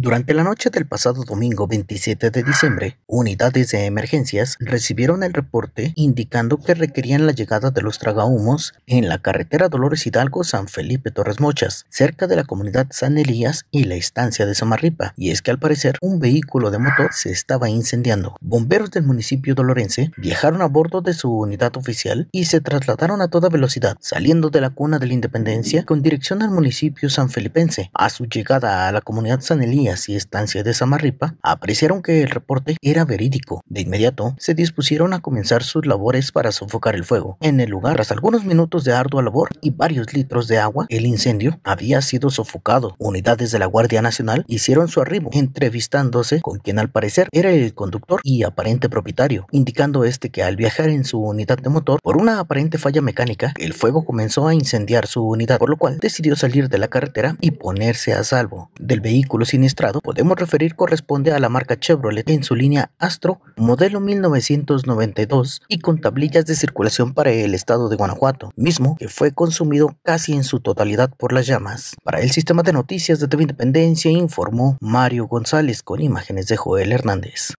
Durante la noche del pasado domingo 27 de diciembre, unidades de emergencias recibieron el reporte indicando que requerían la llegada de los tragahumos en la carretera Dolores Hidalgo San Felipe Torres Mochas, cerca de la comunidad San Elías y la estancia de Samarripa, y es que al parecer un vehículo de motor se estaba incendiando. Bomberos del municipio dolorense viajaron a bordo de su unidad oficial y se trasladaron a toda velocidad, saliendo de la cuna de la Independencia con dirección al municipio San Felipense A su llegada a la comunidad San Elías, y estancia de Samarripa apreciaron que el reporte era verídico. De inmediato se dispusieron a comenzar sus labores para sofocar el fuego. En el lugar, tras algunos minutos de ardua labor y varios litros de agua, el incendio había sido sofocado. Unidades de la Guardia Nacional hicieron su arribo, entrevistándose con quien al parecer era el conductor y aparente propietario, indicando este que al viajar en su unidad de motor por una aparente falla mecánica, el fuego comenzó a incendiar su unidad, por lo cual decidió salir de la carretera y ponerse a salvo del vehículo siniestro podemos referir corresponde a la marca Chevrolet en su línea Astro, modelo 1992 y con tablillas de circulación para el estado de Guanajuato, mismo que fue consumido casi en su totalidad por las llamas. Para el sistema de noticias de TV Independencia informó Mario González con imágenes de Joel Hernández.